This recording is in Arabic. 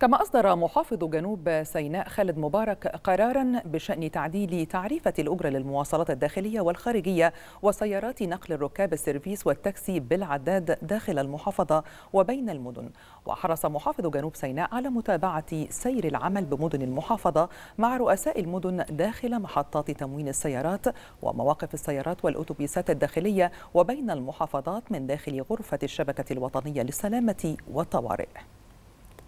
كما أصدر محافظ جنوب سيناء خالد مبارك قرارا بشأن تعديل تعريفة الأجرة للمواصلات الداخلية والخارجية وسيارات نقل الركاب السيرفيس والتاكسي بالعداد داخل المحافظة وبين المدن وحرص محافظ جنوب سيناء على متابعة سير العمل بمدن المحافظة مع رؤساء المدن داخل محطات تموين السيارات ومواقف السيارات والأتوبيسات الداخلية وبين المحافظات من داخل غرفة الشبكة الوطنية للسلامة والطوارئ